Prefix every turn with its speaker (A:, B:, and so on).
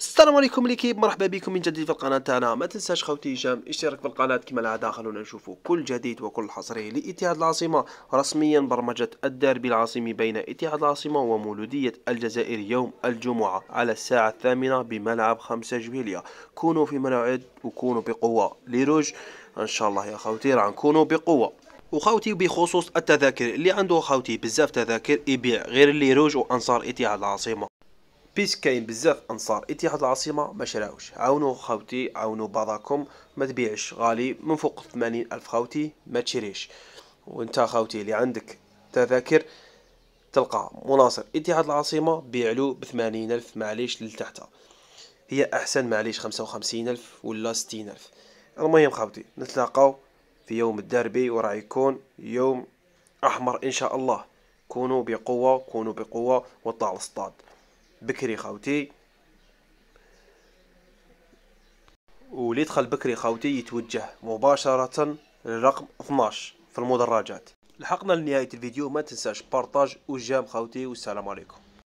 A: السلام عليكم ليكيب مرحبا بكم من جديد في القناه تاعنا ما تنساش خوتي هشام اشتراك في القناه كما العاده خلونا نشوفوا كل جديد وكل حصري لاتحاد العاصمه رسميا برمجه الديربي العاصمي بين اتحاد العاصمه ومولوديه الجزائر يوم الجمعه على الساعه الثامنه بملعب خمسة جويليا كونوا في موعد وكونوا بقوه لروج ان شاء الله يا خوتي راح نكونوا بقوه وخوتي بخصوص التذاكر اللي عنده خوتي بزاف تذاكر يبيع غير اللي روج وانصار اتحاد العاصمه بيس كاين بزاف انصار اتحاد العاصمه ما شراوش عاونوا خاوتي عاونوا بعضاكم ما تبيعش غالي من فوق 80 الف خاوتي ما تشريش وانت خاوتي اللي عندك تذاكر تلقى مناصر اتحاد العاصمه بيعلو ب 80 الف معليش لتحت هي احسن معليش 55 الف ولا 60 الف المهم خاوتي نتلاقاو في يوم الدربي وراح يكون يوم احمر ان شاء الله كونوا بقوه كونوا بقوه وطلعوا الصطاد بكري خاوتي ولي دخل بكري خاوتي يتوجه مباشرة للرقم 12 في المدرجات لحقنا لنهاية الفيديو ما تنساش بارتاج وجام خاوتي والسلام عليكم